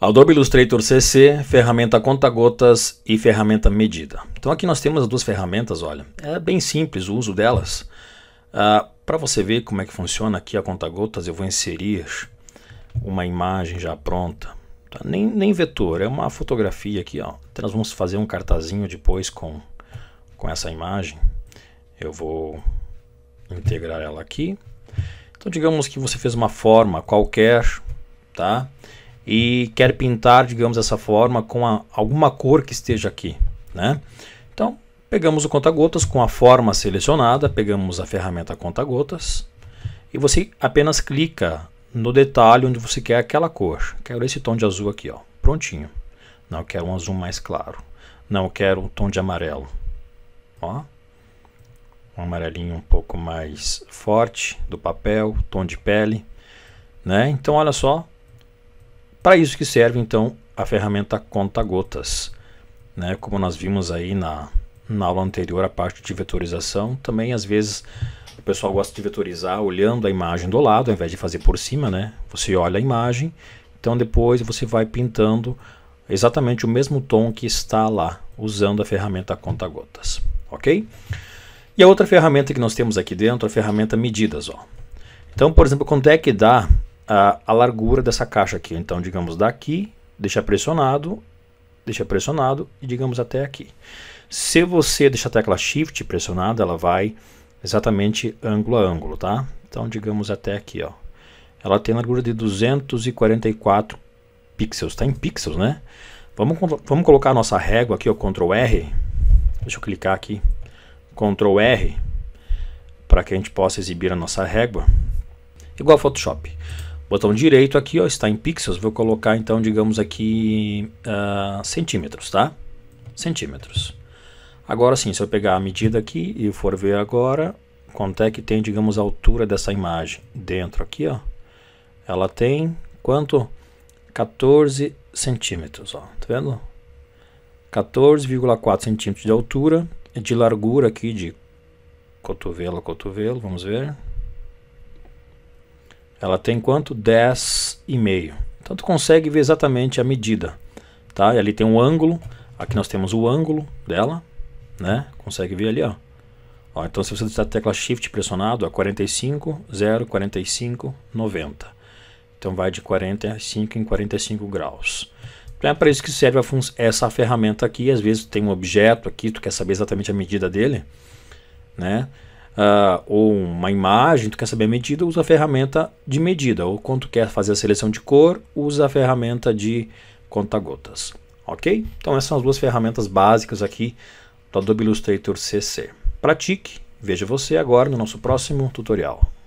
Adobe Illustrator CC, ferramenta conta-gotas e ferramenta medida. Então aqui nós temos as duas ferramentas, olha. É bem simples o uso delas. Ah, Para você ver como é que funciona aqui a conta-gotas, eu vou inserir uma imagem já pronta. Tá? Nem, nem vetor, é uma fotografia aqui. Ó. Então nós vamos fazer um cartazinho depois com, com essa imagem. Eu vou integrar ela aqui. Então digamos que você fez uma forma qualquer, tá? Tá? e quer pintar, digamos, essa forma com a, alguma cor que esteja aqui, né? Então, pegamos o conta-gotas com a forma selecionada, pegamos a ferramenta conta-gotas e você apenas clica no detalhe onde você quer aquela cor. Quero esse tom de azul aqui, ó. Prontinho. Não quero um azul mais claro. Não quero um tom de amarelo. Ó. Um amarelinho um pouco mais forte do papel, tom de pele, né? Então olha só, para isso que serve então a ferramenta conta-gotas. Né? Como nós vimos aí na, na aula anterior, a parte de vetorização, também às vezes o pessoal gosta de vetorizar olhando a imagem do lado, ao invés de fazer por cima, né? Você olha a imagem, então depois você vai pintando exatamente o mesmo tom que está lá, usando a ferramenta conta-gotas, ok? E a outra ferramenta que nós temos aqui dentro é a ferramenta medidas, ó. Então, por exemplo, quanto é que dá a, a largura dessa caixa aqui. Então, digamos daqui, deixa pressionado, deixa pressionado e digamos até aqui. Se você deixar a tecla Shift pressionada, ela vai exatamente ângulo a ângulo, tá? Então, digamos até aqui, ó. Ela tem largura de 244 pixels, tá em pixels, né? Vamos, vamos colocar a nossa régua aqui, ó, Ctrl R. Deixa eu clicar aqui, Ctrl R, para que a gente possa exibir a nossa régua. Igual Photoshop. Botão direito aqui ó, está em pixels, vou colocar então, digamos aqui, uh, centímetros, tá? Centímetros. Agora sim, se eu pegar a medida aqui e for ver agora, quanto é que tem, digamos, a altura dessa imagem dentro aqui, ó. Ela tem quanto? 14 centímetros, ó, tá vendo? 14,4 centímetros de altura, de largura aqui de cotovelo a cotovelo, vamos ver, ela tem quanto? 10,5. Então tu consegue ver exatamente a medida. Tá? E ali tem um ângulo. Aqui nós temos o ângulo dela. Né? Consegue ver ali, ó. ó então se você deixar a tecla Shift pressionado, ó, 45, 0, 45, 90. Então vai de 45 em 45 graus. Então é para isso que serve essa ferramenta aqui. Às vezes tem um objeto aqui, tu quer saber exatamente a medida dele, né? uh, ou uma imagem, tu quer saber a medida, usa a ferramenta de medida. Ou quando tu quer fazer a seleção de cor, usa a ferramenta de conta-gotas. Ok? Então essas são as duas ferramentas básicas aqui do Adobe Illustrator CC. Pratique, veja você agora no nosso próximo tutorial.